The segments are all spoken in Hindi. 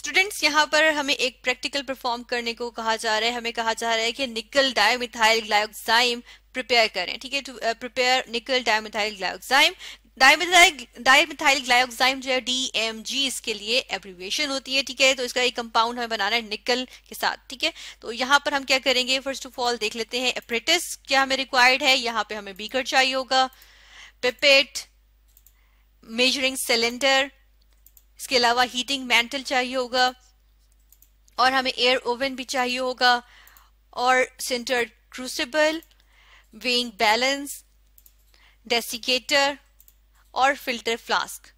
स्टूडेंट्स यहाँ पर हमें एक प्रैक्टिकल परफॉर्म करने को कहा जा रहा है हमें कहा जा रहा है कि निकल डायमिथाइल ग्लायोक्साइम प्रिपेयर करें ठीक है प्रिपेयर निकल डायमिथाइल ग्लायोक्साइम डायमिथाइल ग्लायोक्साइम जो है डीएमजी इसके लिए एब्रीवेशन होती है ठीक है तो इसका एक कंपाउंड हमें बनाना है निकल के साथ ठीक है तो यहाँ पर हम क्या करेंगे फर्स्ट ऑफ ऑल देख लेते हैं एप्रेटिस क्या हमें रिक्वायर्ड है यहाँ पे हमें बीकर चाहिए होगा पिपेट मेजरिंग सिलेंडर इसके अलावा हीटिंग मैंटल चाहिए होगा और हमें एयर ओवन भी चाहिए होगा और centre crucible weighing balance desiccator और फिल्टर फ्लास्क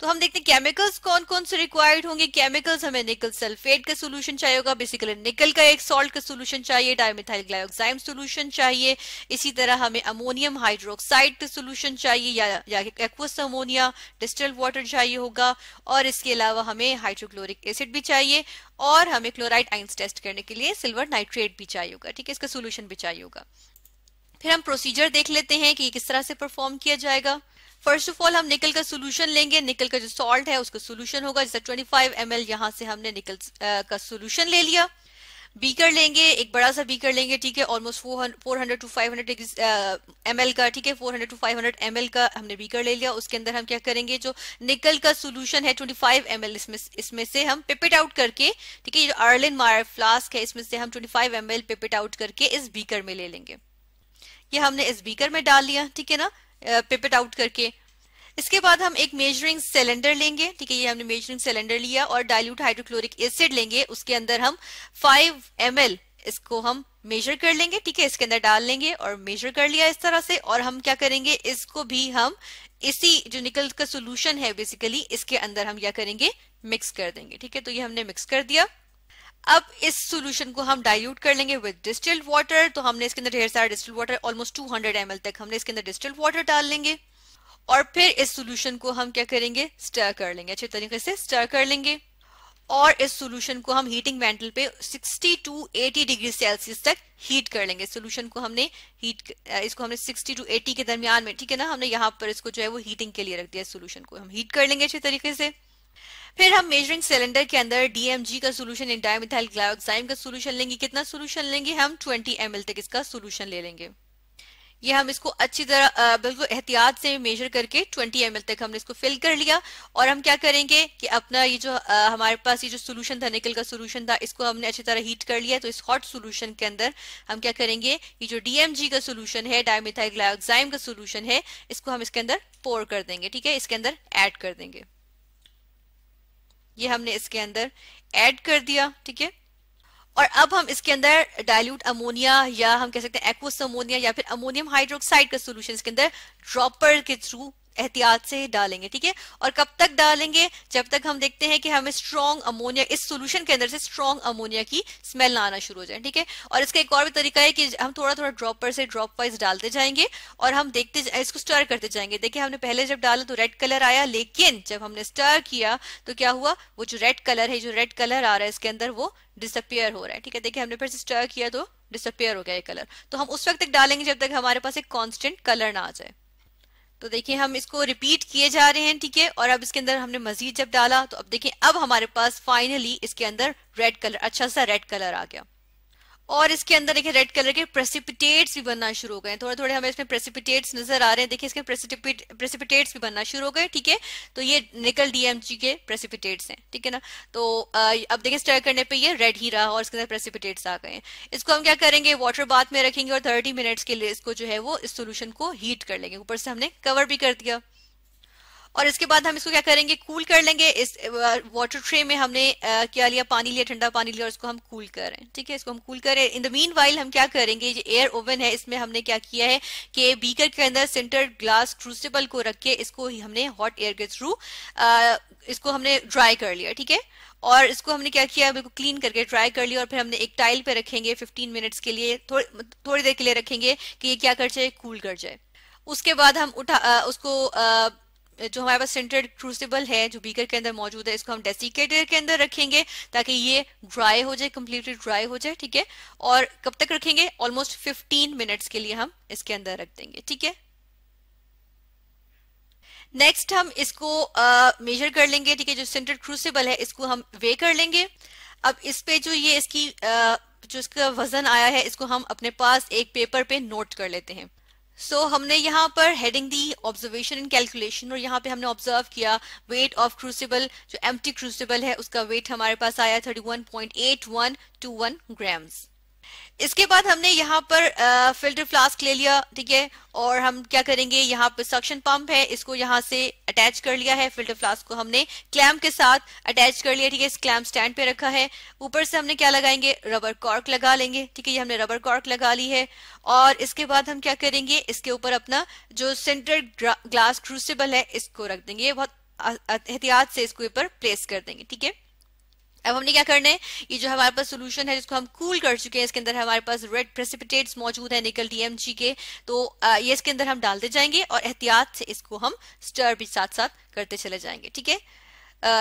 तो हम देखते हैं केमिकल्स कौन कौन से रिक्वायर्ड होंगे केमिकल्स हमें निकल सल्फेट का सोल्यूशन चाहिए होगा बेसिकली निकल का एक सॉल्ट का सोल्यूशन चाहिए डायमिथाइल ग्लाइक्साइम सोल्यूशन चाहिए इसी तरह हमें अमोनियम हाइड्रोक्साइड का सोल्यूशन चाहिए या, या एक्वस अमोनिया डिस्टल वाटर चाहिए होगा और इसके अलावा हमें हाइड्रोक्लोरिक एसिड भी चाहिए और हमें क्लोराइड आइंस टेस्ट करने के लिए सिल्वर नाइट्रेट भी चाहिए होगा ठीक है इसका सोल्यूशन भी चाहिए होगा फिर हम प्रोसीजर देख लेते हैं कि किस तरह से परफॉर्म किया जाएगा फर्स्ट ऑफ ऑल हम निकल का सोल्यूशन लेंगे निकल का जो सॉल्ट है उसका सोल्यूशन होगा जैसे 25 फाइव एम यहां से हमने निकल का सोल्यूशन ले लिया बीकर लेंगे एक बड़ा सा बीकर लेंगे ठीक है almost four hundred to five hundred M का ठीक है four hundred to five hundred M का हमने बीकर ले लिया उसके अंदर हम क्या करेंगे जो निकल का सोल्यूशन है ट्वेंटी फाइव एम इसमें इसमें से हम पिपिट आउट करके ठीक है जो अर्लिन मार फ्लास्क है इसमें से हम twenty five M pipette out करके इस बीकर में ले लेंगे ये हमने इस बीकर में डाल लिया ठीक है ना पिपिट आउट करके इसके बाद हम एक मेजरिंग सिलेंडर लेंगे ठीक है ये हमने मेजरिंग सिलेंडर लिया और डाइल्यूट हाइड्रोक्लोरिक एसिड लेंगे उसके अंदर हम 5 एम इसको हम मेजर कर लेंगे ठीक है इसके अंदर डाल लेंगे और मेजर कर लिया इस तरह से और हम क्या करेंगे इसको भी हम इसी जो निकल का सोल्यूशन है बेसिकली इसके अंदर हम क्या करेंगे मिक्स कर देंगे ठीक है तो ये हमने मिक्स कर दिया अब इस सॉल्यूशन को हम डाइल्यूट कर लेंगे विद डिस्टिल्ड वाटर तो हमने इसके अंदर ढेर सारा डिस्टिल्ड वाटर ऑलमोस्ट 200 हंड्रेड तक हमने इसके अंदर डिस्टिल्ड वाटर डाल लेंगे और फिर इस सॉल्यूशन को हम क्या करेंगे स्टर कर लेंगे अच्छे तरीके से स्टर कर लेंगे और इस सॉल्यूशन को हम हीटिंग वेंटल पे 60 टू 80 डिग्री सेल्सियस तक हीट कर लेंगे सॉल्यूशन को हमने हीट इसको हमने 60 टू 80 के दरमियान में ठीक है ना हमने यहाँ पर इसको जो है वो हीटिंग के लिए रख दिया सॉल्यूशन को हम हीट कर लेंगे अच्छे तरीके से फिर हम मेजरिंग सिलेंडर के अंदर डीएमजी का सोल्यूशन इंटायर मिथाइल ग्लायोक्साइम का सोल्यूशन लेंगे कितना सोल्यूशन लेंगे हम 20 एम तक इसका सोल्यूशन ले लेंगे ये हम इसको अच्छी तरह बिल्कुल एहतियात से मेजर करके 20 एम तक हमने इसको फिल कर लिया और हम क्या करेंगे कि अपना ये जो आ, हमारे पास ये जो सोल्यूशन था निकल का सोल्यूशन था इसको हमने अच्छी तरह हीट कर लिया तो इस हॉट सोल्यूशन के अंदर हम क्या करेंगे ये जो डीएमजी का सोल्यूशन है डायमिथाइल ग्लायोक्साइम का सोल्यूशन है इसको हम इसके अंदर पोर कर देंगे ठीक है इसके अंदर एड कर देंगे ये हमने इसके अंदर ऐड कर दिया ठीक है और अब हम इसके अंदर डायल्यूट अमोनिया या हम कह सकते हैं एक्वस अमोनिया या फिर अमोनियम हाइड्रोक्साइड का सोल्यूशन इसके अंदर ड्रॉपर के थ्रू एहतियात से डालेंगे ठीक है और कब तक डालेंगे जब तक हम देखते हैं कि हमें स्ट्रॉन्ग अमोनिया इस सोल्यूशन के अंदर से स्ट्रॉन्ग अमोनिया की स्मेल ना आना शुरू हो जाए ठीक है और इसका एक और भी तरीका है कि हम थोड़ा थोड़ा ड्रॉपर से ड्रॉप वाइज डालते जाएंगे और हम देखते इसको स्टर करते जाएंगे देखिए हमने पहले जब डाला तो रेड कलर आया लेकिन जब हमने स्टर किया तो क्या हुआ वो जो रेड कलर है जो रेड कलर आ रहा है इसके अंदर वो डिसअपियर हो रहा है ठीक है देखिए हमने फिर से स्टर किया तो डिसअपियर हो गया ये कलर तो हम उस वक्त तक डालेंगे जब तक हमारे पास एक कॉन्स्टेंट कलर ना आ जाए तो देखिए हम इसको रिपीट किए जा रहे हैं ठीक है और अब इसके अंदर हमने मजीद जब डाला तो अब देखिए अब हमारे पास फाइनली इसके अंदर रेड कलर अच्छा सा रेड कलर आ गया और इसके अंदर देखिए रेड कलर के प्रेसिपिटेट्स भी बनना शुरू हो गए थोड़े थोड़े हमें इसमें प्रेसिपिटेट्स नजर आ रहे हैं देखिए इसके प्रेसिपिटेट्स भी बनना शुरू हो गए ठीक है तो ये निकल डीएमजी के प्रेसिपिटेट्स हैं ठीक है ना तो अब देखिए स्टर करने पे ये रेड ही रहा और इसके अंदर प्रेसिपिटेट्स आ गए इसको हम क्या करेंगे वाटर बाथ में रखेंगे और थर्टी मिनट्स के लिए इसको जो है वो इस सोल्यूशन को हीट कर लेंगे ऊपर से हमने कवर भी कर दिया और इसके बाद हम इसको क्या करेंगे कूल कर लेंगे इस वाटर ट्रे में हमने क्या लिया पानी लिया ठंडा पानी लिया और इसको हम कूल करें ठीक है इसको हम कूल करें इन द मीन वाइल हम क्या करेंगे ये एयर ओवन है इसमें हमने क्या किया है कि बीकर के अंदर सेंटर ग्लास क्रूसेबल को रख के इसको हमने हॉट एयर के थ्रू इसको हमने ड्राई कर लिया ठीक है और इसको हमने क्या किया बिल्कुल क्लीन करके ड्राई कर लिया और फिर हमने एक टाइल पे रखेंगे 15 मिनट्स के लिए थोड़ी थोड़ी देर के लिए रखेंगे कि ये क्या कर जाए कूल कर जाए उसके बाद हम उठा उसको आ, जो हमारे पास सेंटर क्रूसिबल है जो बीकर के अंदर मौजूद है इसको हम डेसिकेटर के अंदर रखेंगे ताकि ये ड्राई हो जाए कम्प्लीटली ड्राई हो जाए ठीक है और कब तक रखेंगे ऑलमोस्ट 15 मिनट्स के लिए हम इसके अंदर रख देंगे ठीक है नेक्स्ट हम इसको मेजर uh, कर लेंगे ठीक है जो सेंटर क्रूसिबल है इसको हम वे कर लेंगे अब इस पे जो ये इसकी uh, जो इसका वजन आया है इसको हम अपने पास एक पेपर पे नोट कर लेते हैं सो so, हमने यहाँ पर हेडिंग दी ऑब्जर्वेशन एंड कैलकुलेशन और यहाँ पे हमने ऑब्जर्व किया वेट ऑफ क्रूसिबल जो एम्प्टी क्रूसिबल है उसका वेट हमारे पास आया 31.8121 ग्राम्स इसके बाद हमने यहाँ पर फिल्टर फ्लास्क ले लिया ठीक है और हम क्या करेंगे यहाँ पर सक्शन पंप है इसको यहाँ से अटैच कर लिया है फिल्टर फ्लास्क को हमने क्लैम्प के साथ अटैच कर लिया ठीक है इस क्लैम्प स्टैंड पे रखा है ऊपर से हमने क्या लगाएंगे रबर कॉर्क लगा लेंगे ठीक है ये हमने रबर कॉर्क लगा ली है और इसके बाद हम क्या करेंगे इसके ऊपर अपना जो सेंटर ग्लास क्रूसेबल है इसको रख देंगे बहुत एहतियात से इसको ऊपर प्लेस कर देंगे ठीक है अब हमने क्या करना है ये जो हमारे पास सॉल्यूशन है जिसको हम कूल कर चुके हैं इसके अंदर हमारे पास रेड प्रेसिपिटेट्स मौजूद है निकल डीएमजी के तो ये इसके अंदर हम डालते जाएंगे और एहतियात से इसको हम स्टर भी साथ साथ करते चले जाएंगे ठीक है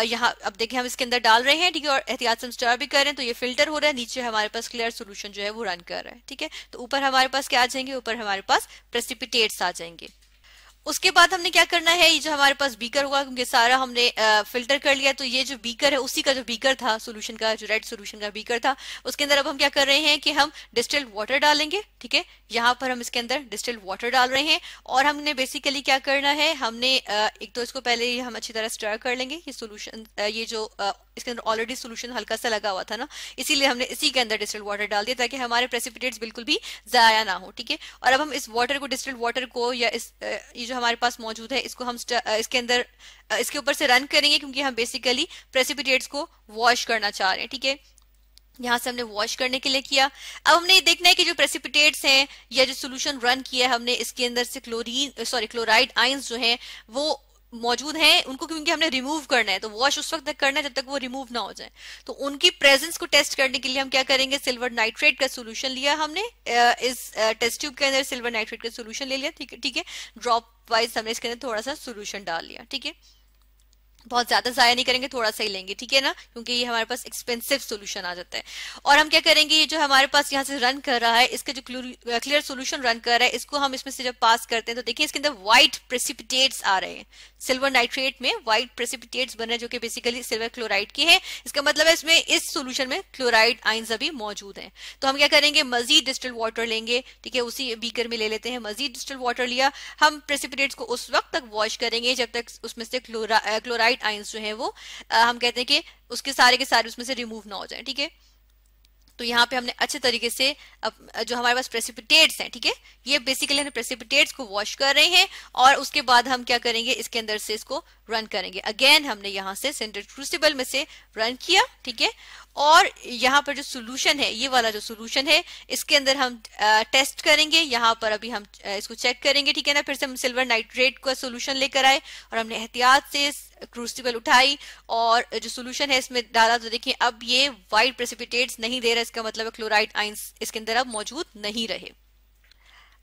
यहाँ अब देखिए हम इसके अंदर डाल रहे हैं ठीक है और एहतियात से हम स्टर भी कर रहे हैं तो ये फिल्टर हो रहा है नीचे हमारे पास क्लियर सोल्यूशन जो है वो रन कर रहा है ठीक है तो ऊपर हमारे पास क्या आ जाएंगे ऊपर हमारे पास प्रेसिपिटेट्स आ जाएंगे उसके बाद हमने क्या करना है ये जो हमारे पास बीकर होगा क्योंकि सारा हमने फिल्टर कर लिया तो ये जो बीकर है उसी का जो बीकर था सोल्यूशन का जो रेड सोल्यूशन का बीकर था उसके अंदर अब हम क्या कर रहे हैं कि हम डिस्टिल वाटर डालेंगे ठीक है यहाँ पर हम इसके अंदर डिस्टिल वाटर डाल रहे हैं और हमने बेसिकली क्या करना है हमने एक तो इसको पहले हम अच्छी तरह स्टर कर लेंगे ये सोल्यूशन ये जो इसके अंदर ऑलरेडी सोल्यूशन हल्का सा लगा हुआ था ना इसीलिए हमने इसी के अंदर डिस्टिल वाटर डाल दिया ताकि हमारे प्रेसिपिटेट्स बिल्कुल भी जया ना हो ठीक है और अब हम इस वाटर को डिस्टिल वाटर को या इस ये जो हमारे पास मौजूद है इसको हम इसके अंदर इसके ऊपर से रन करेंगे क्योंकि हम बेसिकली प्रेसिपिटेट्स को वॉश करना चाह रहे हैं ठीक है यहाँ से हमने वॉश करने के लिए किया अब हमने ये देखना है कि जो प्रेसिपिटेट्स हैं या जो सॉल्यूशन रन किया है हमने इसके अंदर से क्लोरीन सॉरी क्लोराइड आइंस जो हैं वो मौजूद हैं उनको क्योंकि हमने रिमूव करना है तो वॉश उस वक्त तक करना है जब तक वो रिमूव ना हो जाए तो उनकी प्रेजेंस को टेस्ट करने के लिए हम क्या करेंगे सिल्वर नाइट्रेट का सोल्यूशन लिया हमने इस टेस्ट ट्यूब के अंदर सिल्वर नाइट्रेट का सोल्यूशन ले लिया ठीक है ठीक है ड्रॉप वाइज हमने इसके अंदर थोड़ा सा सोल्यूशन डाल लिया ठीक है बहुत ज्यादा जाया नहीं करेंगे थोड़ा सा ही लेंगे ठीक है ना क्योंकि ये हमारे पास एक्सपेंसिव सॉल्यूशन आ जाता है और हम क्या करेंगे ये जो हमारे पास यहाँ से रन कर रहा है इसका जो क्लियर सॉल्यूशन रन कर रहा है इसको हम इसमें से जब पास करते हैं तो देखिए इसके अंदर व्हाइट प्रेसिपिटेट्स आ रहे हैं सिल्वर नाइट्रेट में व्हाइट प्रेसिपिटेट्स बन रहे हैं जो कि बेसिकली सिल्वर क्लोराइड के हैं इसका मतलब है इसमें इस सोल्यूशन में क्लोराइड आइन्स अभी मौजूद है तो हम क्या करेंगे मजीद डिस्टल वाटर लेंगे ठीक है उसी बीकर में ले लेते हैं मजीद डिस्टल वाटर लिया हम प्रेसिपिटेट्स को उस वक्त तक वॉश करेंगे जब तक उसमें से क्लोराइड ब्राइट आइंस जो है वो आ, हम कहते हैं कि उसके सारे के सारे उसमें से रिमूव ना हो जाए ठीक है तो यहाँ पे हमने अच्छे तरीके से जो हमारे पास प्रेसिपिटेट्स हैं ठीक है थीके? ये बेसिकली हम प्रेसिपिटेट्स को वॉश कर रहे हैं और उसके बाद हम क्या करेंगे इसके अंदर से इसको रन करेंगे अगेन हमने यहाँ से सेंटर क्रूसिबल में से रन किया ठीक है और यहाँ पर जो सोल्यूशन है ये वाला जो सोल्यूशन है इसके अंदर हम टेस्ट करेंगे यहाँ पर अभी हम इसको चेक करेंगे ठीक है ना फिर से हम सिल्वर नाइट्रेट का सोल्यूशन लेकर आए और हमने एहतियात से क्रूसिबल उठाई और जो सोल्यूशन है इसमें डाला तो देखिए अब ये वाइट प्रेसिपिटेट्स नहीं दे रहा इसका मतलब क्लोराइड आइंस इसके अंदर अब मौजूद नहीं रहे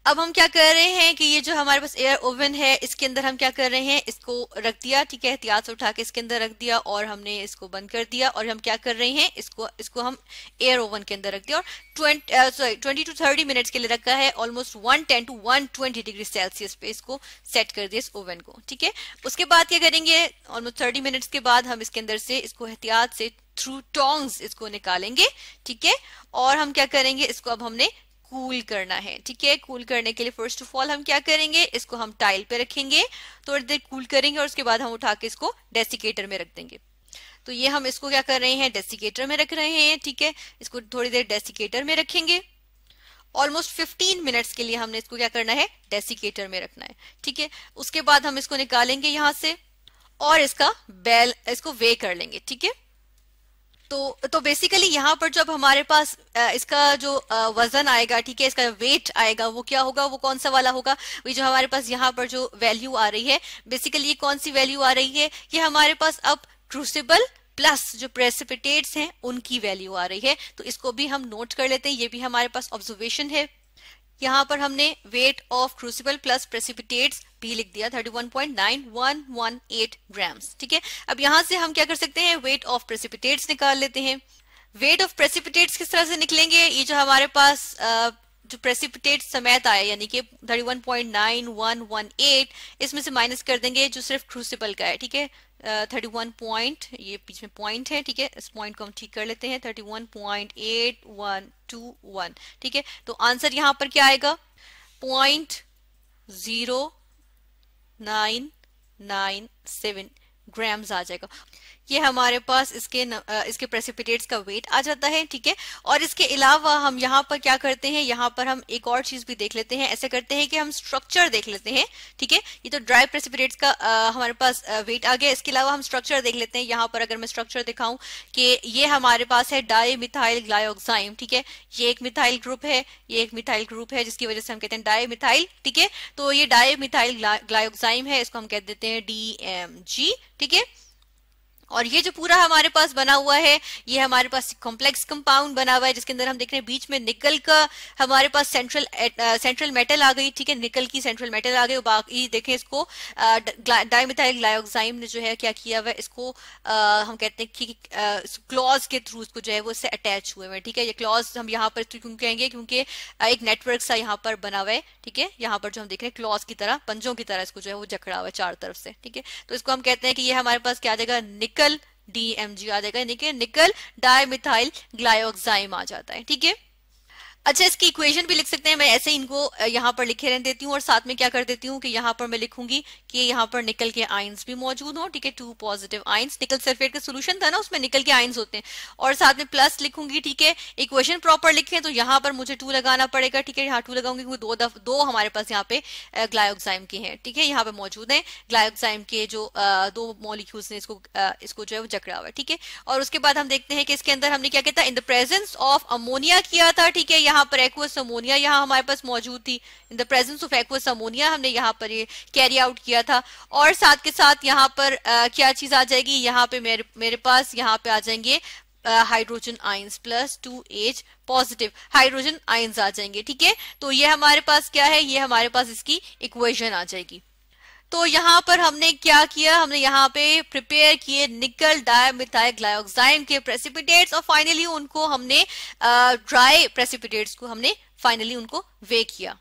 अब हम क्या कर रहे हैं कि ये जो हमारे पास एयर ओवन है इसके अंदर हम क्या कर रहे हैं इसको रख दिया ठीक है एहतियात से उठा के इसके अंदर रख दिया और हमने इसको बंद कर दिया और हम क्या कर रहे हैं इसको इसको हम एयर ओवन के अंदर रख दिया और twenty sorry twenty to thirty minutes के लिए रखा है almost one ten to one twenty degree Celsius पे इसको सेट कर दिया इस ओवन को ठीक है उसके बाद क्या करेंगे ऑलमोस्ट थर्टी मिनट्स के बाद हम इसके अंदर से इसको एहतियात से थ्रू टोंग्स इसको निकालेंगे ठीक है और हम क्या करेंगे इसको अब हमने कूल करना है ठीक है कूल करने के लिए फर्स्ट ऑफ ऑल हम क्या करेंगे इसको हम टाइल पे रखेंगे थोड़ी तो देर कूल करेंगे और उसके बाद हम उठा के इसको डेसिकेटर में रख देंगे तो ये हम इसको क्या कर रहे हैं डेसिकेटर में रख रहे हैं ठीक है इसको थोड़ी देर डेसिकेटर में रखेंगे ऑलमोस्ट 15 मिनट्स के लिए हमने इसको क्या करना है डेसिकेटर में रखना है ठीक है उसके बाद हम इसको निकालेंगे यहां से और इसका बेल इसको वे कर लेंगे ठीक है तो तो बेसिकली यहाँ पर जब हमारे पास इसका जो वजन आएगा ठीक है इसका वेट आएगा वो क्या होगा वो कौन सा वाला होगा ये जो हमारे पास यहाँ पर जो वैल्यू आ रही है बेसिकली ये कौन सी वैल्यू आ रही है ये हमारे पास अब ट्रूसिबल प्लस जो प्रेसिपिटेट्स हैं उनकी वैल्यू आ रही है तो इसको भी हम नोट कर लेते हैं ये भी हमारे पास ऑब्जर्वेशन है यहाँ पर हमने weight of crucible plus precipitates भी लिख दिया 31.9118 ग्राम्स ठीक है अब यहाँ से हम क्या कर सकते हैं वेट ऑफ प्रेसिपिटेट्स निकाल लेते हैं वेट ऑफ प्रेसिपिटेट्स किस तरह से निकलेंगे ये जो हमारे पास आ, जो प्रेसिपिटेट समेत आया यानी कि 31.9118 इसमें से माइनस कर देंगे जो सिर्फ क्रूसिबल का है ठीक है थर्टी वन पॉइंट ये बीच में पॉइंट है ठीक है इस पॉइंट को हम ठीक कर लेते हैं thirty one point eight one two one ठीक है तो आंसर यहां पर क्या आएगा point zero nine nine seven grams आ जाएगा ये हमारे पास इसके न, इसके प्रेसिपिटेट्स का वेट आ जाता है ठीक है और इसके अलावा हम यहाँ पर क्या करते हैं यहाँ पर हम एक और चीज भी देख लेते हैं ऐसे करते हैं कि हम स्ट्रक्चर देख लेते हैं ठीक है ये तो ड्राई प्रेसिपिटेट्स का आ, हमारे पास वेट आ गया इसके अलावा हम स्ट्रक्चर देख लेते हैं यहाँ पर अगर मैं स्ट्रक्चर दिखाऊं कि ये हमारे पास है डाई मिथाइल ग्लायोक्साइम ठीक है ये एक मिथाइल ग्रुप है ये एक मिथाइल ग्रुप है जिसकी वजह से हम कहते हैं डाई मिथाइल ठीक है तो ये डाई मिथाइल ग्लायोक्साइम है इसको हम कह देते हैं डी एम जी ठीक है और ये जो पूरा हमारे पास बना हुआ है ये हमारे पास कॉम्प्लेक्स कंपाउंड बना हुआ है जिसके अंदर हम देख रहे हैं बीच में निकल का हमारे पास सेंट्रल सेंट्रल मेटल आ गई ठीक है निकल की सेंट्रल मेटल आ गई बाकी देखें इसको डायमिथाइल uh, ग्लायोक्साइम ने जो है क्या किया हुआ इसको आ, uh, हम कहते हैं कि क्लॉज uh, के थ्रू इसको जो है वो इससे अटैच हुए हैं ठीक है ये क्लॉज हम यहाँ पर क्यों कहेंगे क्योंकि एक नेटवर्क सा यहाँ पर बना हुआ है ठीक है यहाँ पर जो हम देख रहे हैं क्लॉज की तरह पंजों की तरह इसको जो है वो जकड़ा हुआ है चार तरफ से ठीक है तो इसको हम कहते हैं कि ये हमारे पास क्या जाएगा जाएगा निकल डीएमजी आ जाएगा यानी कि निकल डायमिथाइल ग्लायोक्साइम आ जाता है ठीक है अच्छा इसकी इक्वेशन भी लिख सकते हैं मैं ऐसे इनको यहाँ पर लिखे रहने देती हूँ और साथ में क्या कर देती हूँ कि यहाँ पर मैं लिखूंगी कि यहाँ पर निकल के आइंस भी मौजूद हो ठीक है two positive ions nickel sulphate का सोल्यूशन था ना उसमें निकल के आइंस होते हैं और साथ में प्लस लिखूंगी ठीक है इक्वेशन प्रॉपर लिखे तो यहाँ पर मुझे टू लगाना पड़ेगा ठीक है यहाँ टू लगाऊंगी क्योंकि दो दफ, दो हमारे पास यहाँ पे ग्लायोक्साइम के हैं ठीक है यहाँ पे मौजूद है ग्लायोक्साइम के जो दो मॉलिक्यूल्स ने इसको इसको जो है वो जकड़ा हुआ है ठीक है और उसके बाद हम देखते हैं कि इसके अंदर हमने क्या कहता था in the presence of ammonia किया था ठीक है यहाँ यहाँ पर एक्वस अमोनिया यहाँ हमारे पास मौजूद थी in the presence of aqueous ammonia हमने यहाँ पर ये कैरी आउट किया था और साथ के साथ यहाँ पर आ, क्या चीज आ जाएगी यहाँ पे मेरे मेरे पास यहाँ पे आ जाएंगे hydrogen ions plus two H positive hydrogen ions आ जाएंगे ठीक है तो ये हमारे पास क्या है ये हमारे पास इसकी इक्वेशन आ जाएगी तो यहाँ पर हमने क्या किया हमने यहाँ पे प्रिपेयर किए निकल डायमिथाइल ग्लायोक्साइन के प्रेसिपिटेट्स और फाइनली उनको हमने ड्राई प्रेसिपिटेट्स को हमने फाइनली उनको वे किया